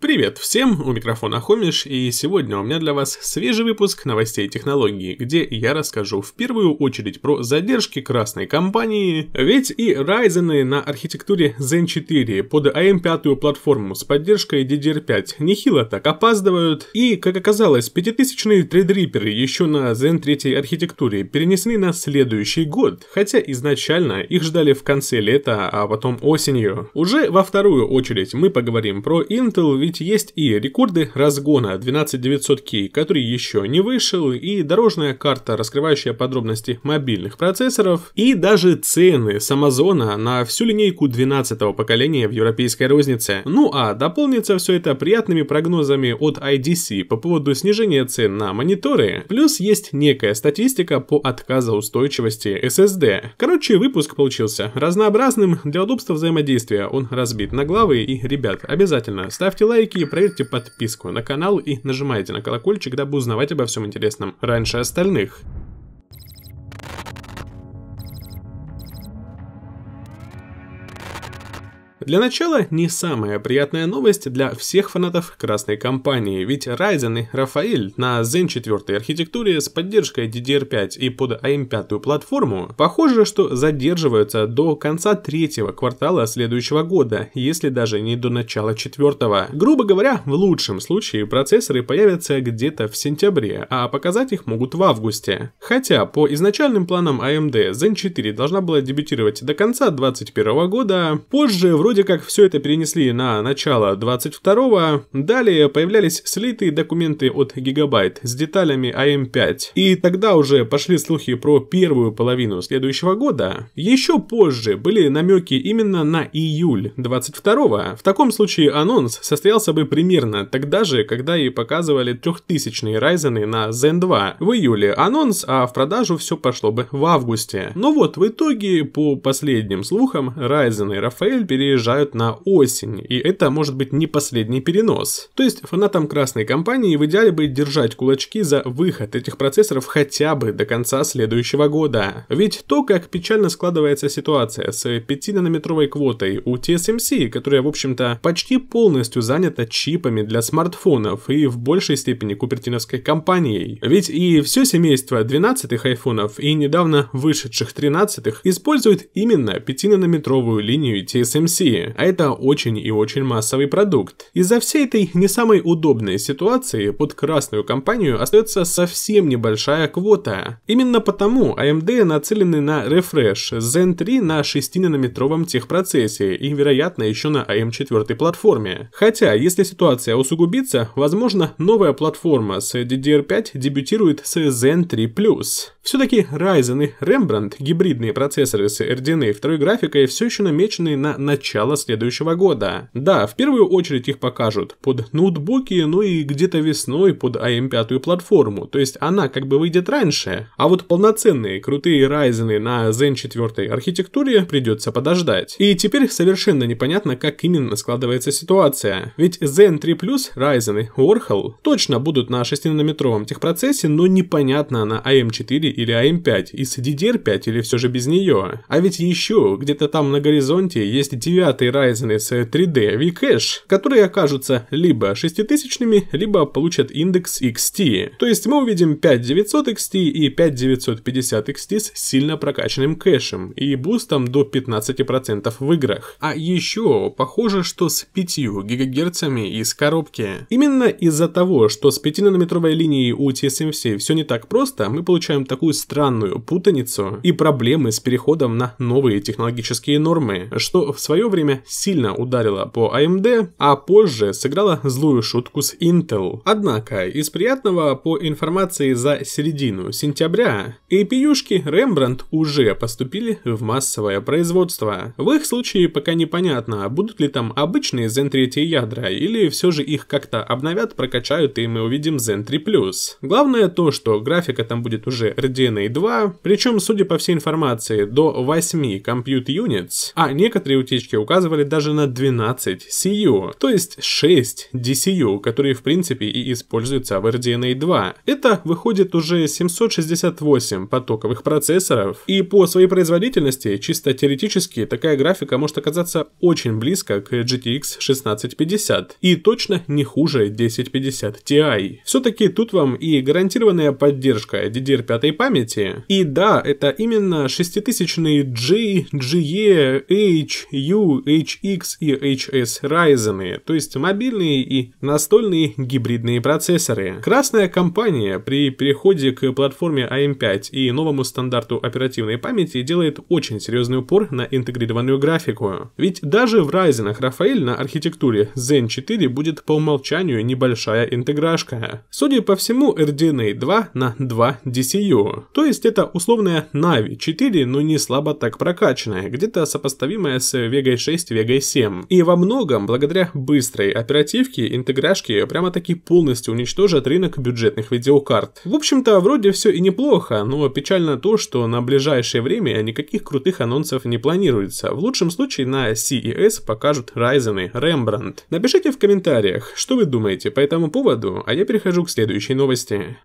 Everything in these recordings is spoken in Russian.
Привет всем, у микрофона Хомиш, и сегодня у меня для вас свежий выпуск новостей технологии, где я расскажу в первую очередь про задержки красной компании, ведь и Ryzen на архитектуре Zen 4 под AM5 платформу с поддержкой DDR5 нехило так опаздывают, и, как оказалось, 5000-ные Threadripper еще на Zen 3 архитектуре перенесли на следующий год, хотя изначально их ждали в конце лета, а потом осенью. Уже во вторую очередь мы поговорим про Intel ведь есть и рекорды разгона 12900K, который еще не вышел, и дорожная карта, раскрывающая подробности мобильных процессоров, и даже цены с Амазона на всю линейку 12-го поколения в европейской рознице. Ну а дополнится все это приятными прогнозами от IDC по поводу снижения цен на мониторы, плюс есть некая статистика по отказоустойчивости SSD. Короче, выпуск получился разнообразным, для удобства взаимодействия он разбит на главы, и, ребят, обязательно ставьте лайк, лайки и проверьте подписку на канал и нажимайте на колокольчик, дабы узнавать обо всем интересном раньше остальных. Для начала, не самая приятная новость для всех фанатов красной компании, ведь Ryzen и Rafael на Zen 4 архитектуре с поддержкой DDR5 и под AM5 платформу, похоже, что задерживаются до конца третьего квартала следующего года, если даже не до начала четвертого. Грубо говоря, в лучшем случае процессоры появятся где-то в сентябре, а показать их могут в августе. Хотя, по изначальным планам AMD, Zen 4 должна была дебютировать до конца 2021 года, позже вроде Вроде как все это перенесли на начало 22-го, далее появлялись слитые документы от Гигабайт с деталями am а 5 и тогда уже пошли слухи про первую половину следующего года. Еще позже были намеки именно на июль 22-го, в таком случае анонс состоялся бы примерно тогда же, когда и показывали трехтысячные Ryzen на Zen 2 в июле анонс, а в продажу все пошло бы в августе. Но вот в итоге, по последним слухам, Ryzen и Рафаэль переезжали переезжают на осень, и это может быть не последний перенос. То есть фанатам красной компании в идеале бы держать кулачки за выход этих процессоров хотя бы до конца следующего года. Ведь то, как печально складывается ситуация с 5-нанометровой квотой у TSMC, которая, в общем-то, почти полностью занята чипами для смартфонов и в большей степени купертиновской компанией. Ведь и все семейство 12-х айфонов и недавно вышедших 13-х использует именно 5-нанометровую линию TSMC. России, а это очень и очень массовый продукт. Из-за всей этой не самой удобной ситуации под красную компанию остается совсем небольшая квота. Именно потому AMD а нацелены на Refresh Zen 3 на 6-нанометровом техпроцессе и, вероятно, еще на AM4 а платформе. Хотя, если ситуация усугубится, возможно, новая платформа с DDR5 дебютирует с Zen 3+. Все-таки Ryzen и Rembrandt, гибридные процессоры с RDNA второй графикой, все еще намечены на начало начала следующего года. Да, в первую очередь их покажут под ноутбуки, ну и где-то весной под AM5 платформу, то есть она как бы выйдет раньше, а вот полноценные крутые Ryzen на Zen 4 архитектуре придется подождать. И теперь совершенно непонятно, как именно складывается ситуация, ведь Zen 3 Plus, Ryzen и Warhol точно будут на 6-нанометровом техпроцессе, но непонятно на AM4 или AM5 и с DDR5 или все же без нее. А ведь еще где-то там на горизонте есть 9 пятый Ryzen S3D V-Cache, которые окажутся либо 6000, либо получат индекс XT. То есть мы увидим 5900 XT и 5950 XT с сильно прокачанным кэшем и бустом до 15% в играх. А еще похоже, что с 5 гигагерцами из коробки. Именно из-за того, что с 5-нанометровой линией у TSMC все не так просто, мы получаем такую странную путаницу и проблемы с переходом на новые технологические нормы, что в свое время вовремя сильно ударила по AMD, а, а позже сыграла злую шутку с Intel. Однако, из приятного по информации за середину сентября, APU-шки Rembrandt уже поступили в массовое производство. В их случае пока непонятно, будут ли там обычные Zen 3 ядра, или все же их как-то обновят, прокачают и мы увидим Zen 3+. Главное то, что графика там будет уже RDNA 2, причем, судя по всей информации, до 8 compute units, а некоторые утечки у указывали даже на 12 CU, то есть 6 DCU, которые в принципе и используются в RDNA 2. Это выходит уже 768 потоковых процессоров, и по своей производительности, чисто теоретически, такая графика может оказаться очень близко к GTX 1650 и точно не хуже 1050 Ti. Все-таки тут вам и гарантированная поддержка DDR5 памяти, и да, это именно 6000 G, GE, H, U Hx и HS Ryzen, то есть мобильные и настольные гибридные процессоры. Красная компания при переходе к платформе AM5 а и новому стандарту оперативной памяти делает очень серьезный упор на интегрированную графику. Ведь даже в Ryzen Rafael на архитектуре Zen 4 будет по умолчанию небольшая интеграшка. Судя по всему, RDNA 2 на 2 DCU. То есть это условная Navi 4, но не слабо так прокачанная, где-то сопоставимая с Vega 6 Vega 7. И во многом, благодаря быстрой оперативке, интеграшки прямо-таки полностью уничтожат рынок бюджетных видеокарт. В общем-то, вроде все и неплохо, но печально то, что на ближайшее время никаких крутых анонсов не планируется. В лучшем случае на CES покажут Ryzen и Rembrandt. Напишите в комментариях, что вы думаете по этому поводу, а я перехожу к следующей новости.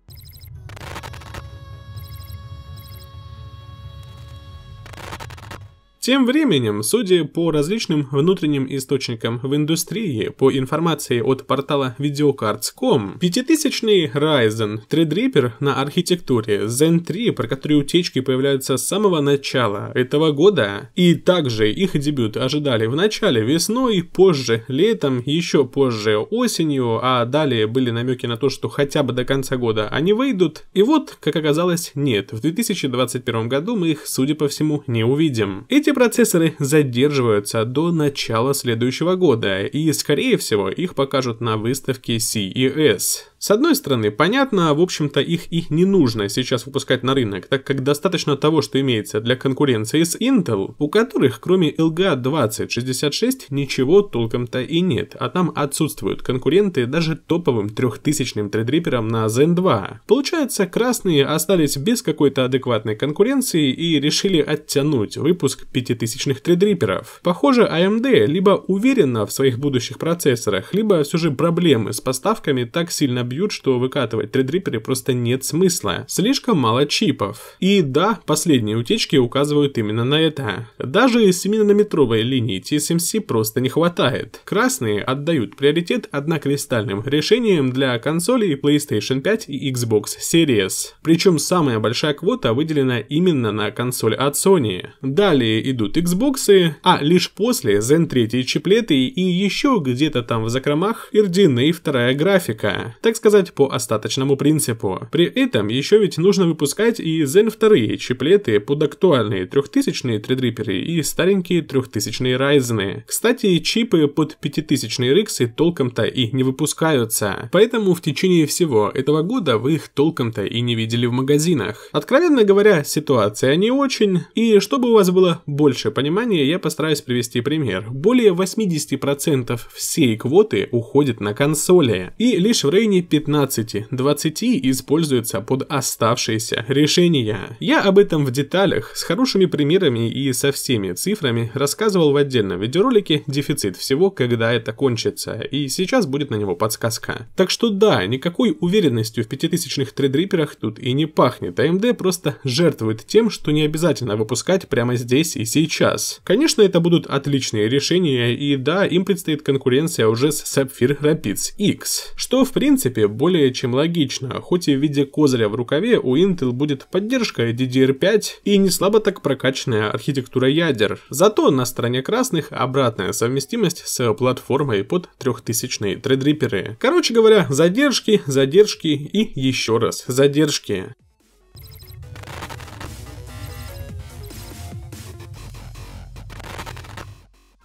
Тем временем, судя по различным внутренним источникам в индустрии, по информации от портала Videocards.com, пятитысячный Ryzen Threadripper на архитектуре Zen 3, про которые утечки появляются с самого начала этого года, и также их дебют ожидали в начале весной, позже летом, еще позже осенью, а далее были намеки на то, что хотя бы до конца года они выйдут. И вот, как оказалось, нет, в 2021 году мы их, судя по всему, не увидим. Эти процессоры задерживаются до начала следующего года, и, скорее всего, их покажут на выставке CES. С одной стороны, понятно, в общем-то, их и не нужно сейчас выпускать на рынок, так как достаточно того, что имеется для конкуренции с Intel, у которых кроме LGA 2066 а ничего толком-то и нет, а там отсутствуют конкуренты даже топовым трехтысячным м на Zen 2. Получается, красные остались без какой-то адекватной конкуренции и решили оттянуть выпуск пятитысячных х Похоже, AMD а либо уверена в своих будущих процессорах, либо все же проблемы с поставками так сильно бьют бьют, что выкатывать Threadripper просто нет смысла. Слишком мало чипов. И да, последние утечки указывают именно на это. Даже 7-нанометровой линии TSMC просто не хватает. Красные отдают приоритет однокристальным решениям для консолей PlayStation 5 и Xbox Series. Причем самая большая квота выделена именно на консоль от Sony. Далее идут Xbox, а лишь после Zen 3 чиплеты и еще где-то там в закромах RDNA 2 графика. Так сказать, сказать, по остаточному принципу. При этом еще ведь нужно выпускать и Zen 2, чиплеты под актуальные 3000-е тридриперы и старенькие 3000-е Ryzen. Кстати, чипы под 5000-е Rx толком-то и не выпускаются, поэтому в течение всего этого года вы их толком-то и не видели в магазинах. Откровенно говоря, ситуация не очень, и чтобы у вас было больше понимания, я постараюсь привести пример. Более 80% всей квоты уходит на консоли, и лишь в районе 15-20 используются под оставшиеся решения. Я об этом в деталях, с хорошими примерами и со всеми цифрами рассказывал в отдельном видеоролике «Дефицит всего, когда это кончится», и сейчас будет на него подсказка. Так что да, никакой уверенностью в пятитысячных тредрипперах тут и не пахнет, AMD а просто жертвует тем, что не обязательно выпускать прямо здесь и сейчас. Конечно, это будут отличные решения, и да, им предстоит конкуренция уже с Sapphire Rapids X, что в принципе принципе, более чем логично, хоть и в виде козыря в рукаве у Intel будет поддержка DDR5 и не слабо так прокачанная архитектура ядер. Зато на стороне красных обратная совместимость с платформой под 3000 Threadripper. Короче говоря, задержки, задержки и еще раз задержки.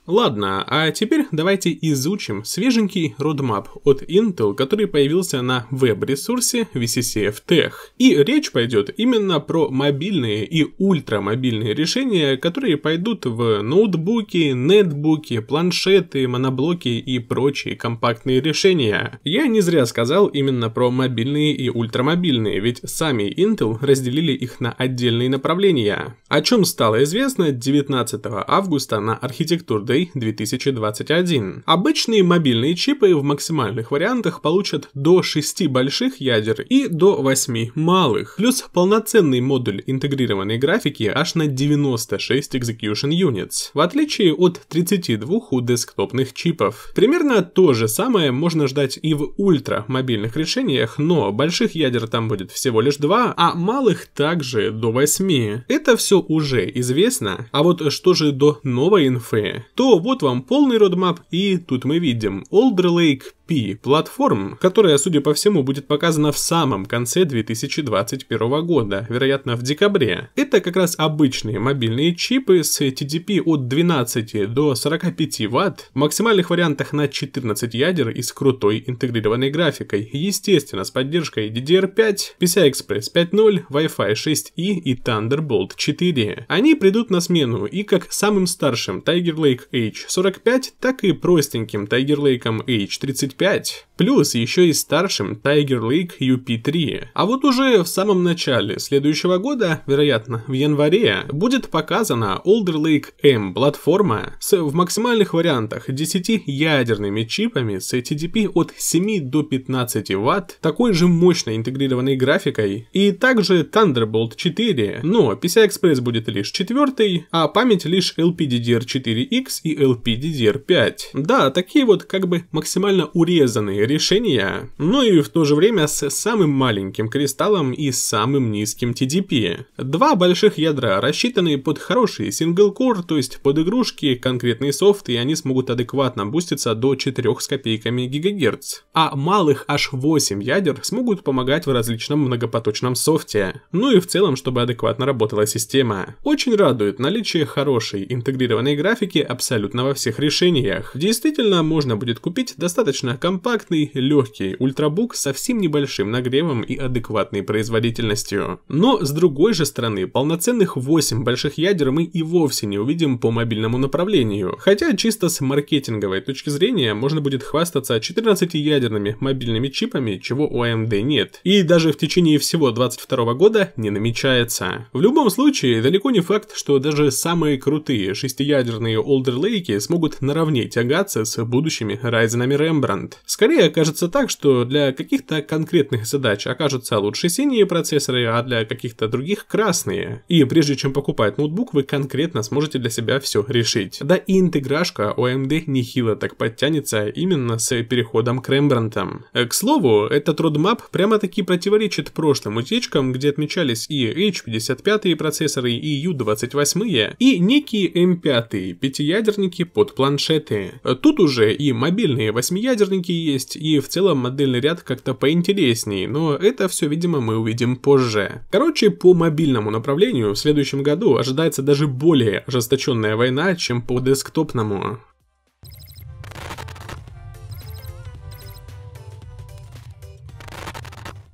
Ладно, а теперь давайте изучим свеженький roadmap от Intel, который появился на веб-ресурсе VCCF Tech. И речь пойдет именно про мобильные и ультрамобильные решения, которые пойдут в ноутбуки, нетбуки, планшеты, моноблоки и прочие компактные решения. Я не зря сказал именно про мобильные и ультрамобильные, ведь сами Intel разделили их на отдельные направления. О чем стало известно 19 августа на архитектурной 2021. Обычные мобильные чипы в максимальных вариантах получат до 6 больших ядер и до 8 малых, плюс полноценный модуль интегрированной графики аж на 96 execution units, в отличие от 32 у десктопных чипов. Примерно то же самое можно ждать и в ультра мобильных решениях, но больших ядер там будет всего лишь 2, а малых также до 8. Это все уже известно, а вот что же до новой инфы, то вот вам полный родмап, и тут мы видим Олдерлейк, P платформ, которая, судя по всему, будет показана в самом конце 2021 года, вероятно в декабре. Это как раз обычные мобильные чипы с TDP от 12 до 45 Вт, в максимальных вариантах на 14 ядер и с крутой интегрированной графикой, естественно с поддержкой DDR5, PCI-Express 5.0, Wi-Fi 6E и Thunderbolt 4. Они придут на смену и как самым старшим Tiger Lake H45, так и простеньким Tiger Lake H35 5 плюс еще и старшим Tiger Lake UP3. А вот уже в самом начале следующего года, вероятно, в январе, будет показана Older Lake M платформа с в максимальных вариантах 10 ядерными чипами с TDP от 7 до 15 Вт, такой же мощной интегрированной графикой, и также Thunderbolt 4, но PCI-Express будет лишь четвертый, а память лишь LPDDR4X и LPDDR5. Да, такие вот как бы максимально уровень урезанные решения, но и в то же время с самым маленьким кристаллом и самым низким TDP. Два больших ядра, рассчитанные под хороший синглкор, то есть под игрушки, конкретный софт, и они смогут адекватно буститься до 4 с копейками гигагерц. А малых аж 8 ядер смогут помогать в различном многопоточном софте, ну и в целом, чтобы адекватно работала система. Очень радует наличие хорошей интегрированной графики абсолютно во всех решениях. Действительно, можно будет купить достаточно компактный, легкий ультрабук со всем небольшим нагревом и адекватной производительностью. Но, с другой же стороны, полноценных 8 больших ядер мы и вовсе не увидим по мобильному направлению. Хотя чисто с маркетинговой точки зрения можно будет хвастаться 14 ядерными мобильными чипами, чего у AMD а нет. И даже в течение всего 2022 года не намечается. В любом случае, далеко не факт, что даже самые крутые шестиядерные Older Lake смогут наравне тягаться с будущими Ryzen Rembrandt вариант. Скорее окажется так, что для каких-то конкретных задач окажутся лучше синие процессоры, а для каких-то других красные. И прежде чем покупать ноутбук, вы конкретно сможете для себя все решить. Да и интеграшка AMD эм нехило так подтянется именно с переходом к Рембрандтам. Э, к слову, этот родмап прямо-таки противоречит прошлым утечкам, где отмечались и H55 процессоры, и U28, и некие M5 эм пятиядерники под планшеты. Тут уже и мобильные восьмиядерники художники есть, и в целом модельный ряд как-то поинтереснее, но это все, видимо, мы увидим позже. Короче, по мобильному направлению в следующем году ожидается даже более ожесточенная война, чем по десктопному.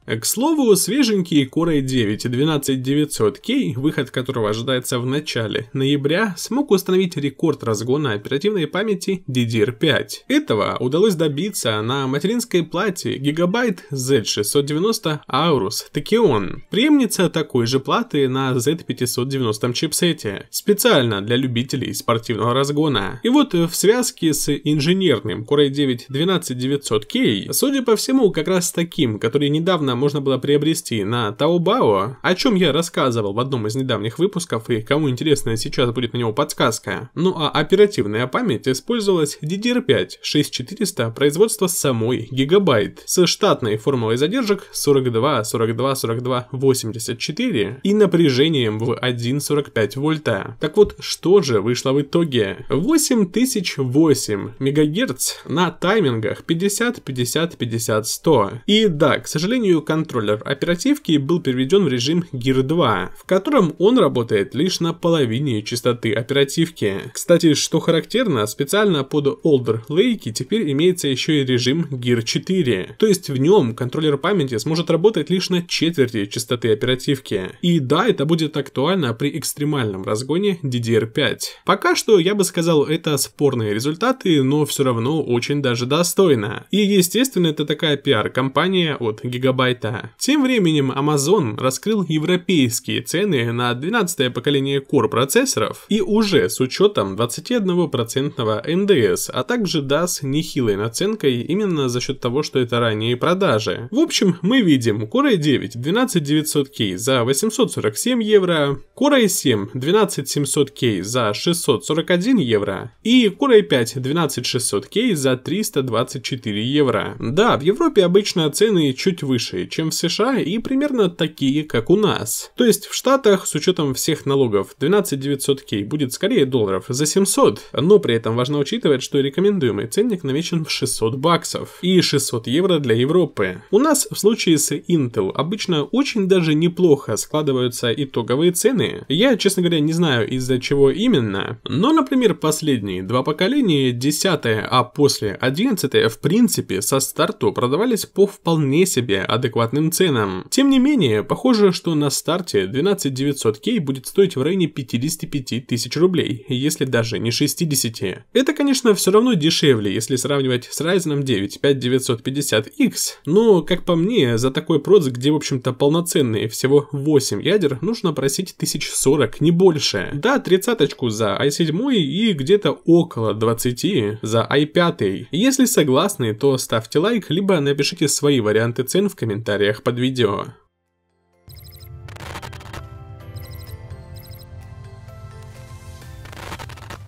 Э, к слову, свеженький Core i 9 12900K, выход которого ожидается в начале ноября, смог установить рекорд разгона оперативной памяти DDR5. Этого удалось добиться на материнской плате Gigabyte Z690 Aorus Tekion, преемница такой же платы на Z590 чипсете, специально для любителей спортивного разгона. И вот в связке с инженерным Core i 9 12900K, судя по всему, как раз таким, который недавно можно было приобрести на Таобао, о чем я рассказывал в одном из недавних выпусков и кому интересно сейчас будет на него подсказка. Ну а оперативная память использовалась DDR5 6400 производства самой Гигабайт с штатной формулой задержек 42 42 42 84 и напряжением в 1,45 вольта. Так вот, что же вышло в итоге? 8008 мегагерц на таймингах 50 50 50 100. И да, к сожалению, контроллер оперативки был переведен в режим Gear 2, в котором он работает лишь на половине частоты оперативки. Кстати, что характерно, специально под Older Lake теперь имеется еще и режим Gear 4, то есть в нем контроллер памяти сможет работать лишь на четверти частоты оперативки. И да, это будет актуально при экстремальном разгоне DDR5. Пока что, я бы сказал, это спорные результаты, но все равно очень даже достойно. И естественно, это такая пиар-компания от Gigabyte сайта. Тем временем Amazon раскрыл европейские цены на 12 поколение Core процессоров и уже с учетом 21% НДС, а также да нехилой наценкой именно за счет того, что это ранние продажи. В общем, мы видим Core i9 12900K за 847 евро, Core i7 12700K за 641 евро и Core i5 12600K за 324 евро. Да, в Европе обычно цены чуть выше, чем в США и примерно такие, как у нас. То есть в Штатах, с учетом всех налогов, 12 900 кей будет скорее долларов за 700, но при этом важно учитывать, что рекомендуемый ценник намечен в 600 баксов и 600 евро для Европы. У нас в случае с Intel обычно очень даже неплохо складываются итоговые цены. Я, честно говоря, не знаю из-за чего именно, но, например, последние два поколения, 10 а после 11 в принципе со старту продавались по вполне себе адекватному адекватным ценам. Тем не менее, похоже, что на старте 12900K будет стоить в районе 55 тысяч рублей, если даже не 60. Это, конечно, все равно дешевле, если сравнивать с Ryzen 9 5950X, но, как по мне, за такой проц, где, в общем-то, полноценные всего 8 ядер, нужно просить 1040, не больше. Да, тридцаточку за i7 и где-то около 20 за i5. Если согласны, то ставьте лайк, либо напишите свои варианты цен в комментариях комментариях под видео.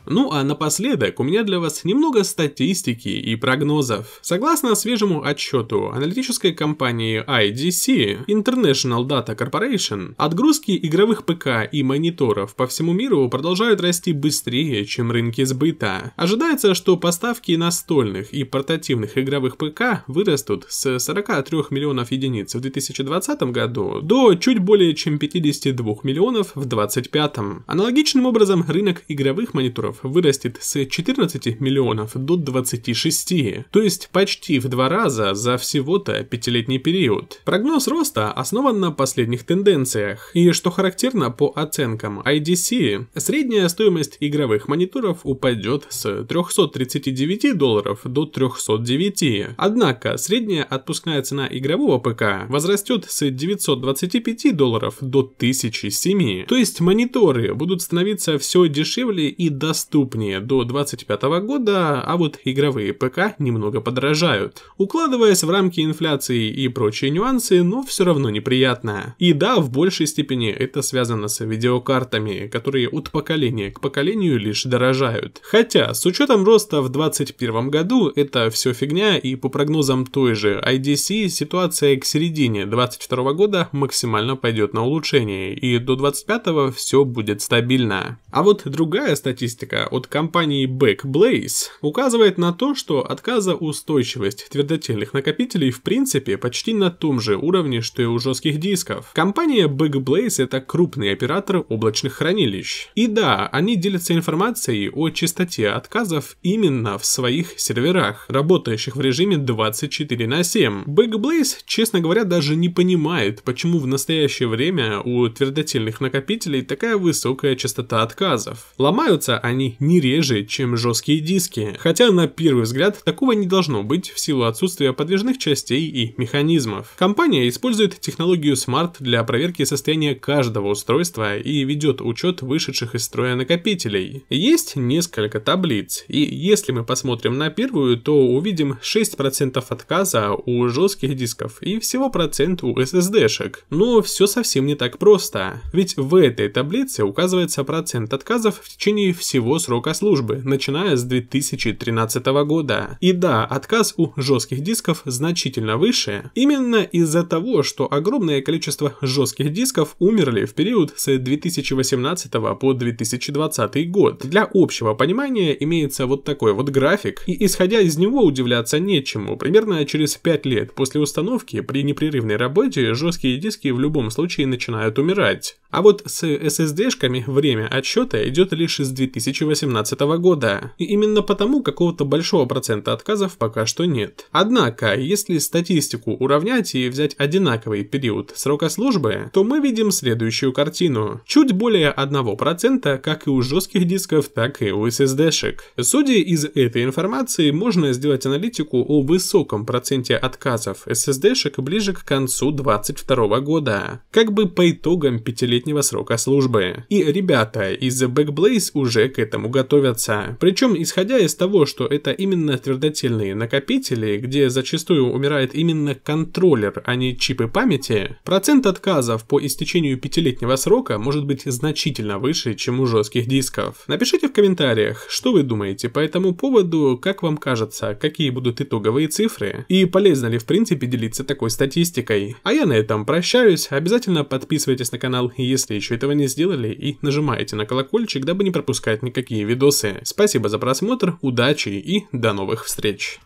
Ну а напоследок у меня для вас немного статистики и прогнозов. Согласно свежему отчету аналитической компании IDC, International Data Corporation, отгрузки игровых ПК и мониторов по всему миру продолжают расти быстрее, чем рынки сбыта. Ожидается, что поставки настольных и портативных игровых ПК вырастут с 43 миллионов единиц в 2020 году до чуть более чем 52 миллионов в 2025. Аналогичным образом рынок игровых мониторов вырастет с 14 миллионов до 26, то есть почти в два раза за всего-то пятилетний период. Прогноз роста основан на последних тенденциях, и что характерно по оценкам IDC, средняя стоимость игровых мониторов упадет с 339 долларов до 309, однако средняя отпускная цена игрового ПК возрастет с 925 долларов до 1007, то есть мониторы будут становиться все дешевле и доступнее доступнее до 2025 года, а вот игровые ПК немного подорожают, укладываясь в рамки инфляции и прочие нюансы, но все равно неприятно. И да, в большей степени это связано с видеокартами, которые от поколения к поколению лишь дорожают. Хотя, с учетом роста в 2021 году, это все фигня, и по прогнозам той же IDC, ситуация к середине 2022 года максимально пойдет на улучшение, и до 2025 все будет стабильно. А вот другая статистика Блэка от компании Backblaze указывает на то, что отказоустойчивость твердотельных накопителей в принципе почти на том же уровне, что и у жестких дисков. Компания Backblaze это крупный оператор облачных хранилищ. И да, они делятся информацией о частоте отказов именно в своих серверах, работающих в режиме 24 на 7. Backblaze, честно говоря, даже не понимает, почему в настоящее время у твердотельных накопителей такая высокая частота отказов. Ломаются они не реже, чем жесткие диски, хотя на первый взгляд такого не должно быть в силу отсутствия подвижных частей и механизмов. Компания использует технологию SMART для проверки состояния каждого устройства и ведет учет вышедших из строя накопителей. Есть несколько таблиц, и если мы посмотрим на первую, то увидим 6% отказа у жестких дисков и всего процент у SSD-шек. Но все совсем не так просто, ведь в этой таблице указывается процент отказов в течение всего срока службы, начиная с 2013 года. И да, отказ у жестких дисков значительно выше, именно из-за того, что огромное количество жестких дисков умерли в период с 2018 по 2020 год. Для общего понимания имеется вот такой вот график, и исходя из него удивляться нечему. Примерно через 5 лет после установки при непрерывной работе жесткие диски в любом случае начинают умирать. А вот с SSD-шками время отсчета идет лишь с 2000 2018 года, и именно потому какого-то большого процента отказов пока что нет. Однако, если статистику уравнять и взять одинаковый период срока службы, то мы видим следующую картину. Чуть более 1% как и у жестких дисков, так и у SSD-шек. Судя из этой информации, можно сделать аналитику о высоком проценте отказов SSD-шек ближе к концу 2022 года, как бы по итогам пятилетнего срока службы. И ребята из The Backblaze уже к этому готовятся. Причем, исходя из того, что это именно твердотельные накопители, где зачастую умирает именно контроллер, а не чипы памяти, процент отказов по истечению пятилетнего срока может быть значительно выше, чем у жестких дисков. Напишите в комментариях, что вы думаете по этому поводу, как вам кажется, какие будут итоговые цифры, и полезно ли в принципе делиться такой статистикой. А я на этом прощаюсь, обязательно подписывайтесь на канал, если еще этого не сделали, и нажимайте на колокольчик, дабы не пропускать никаких какие видосы. Спасибо за просмотр, удачи и до новых встреч.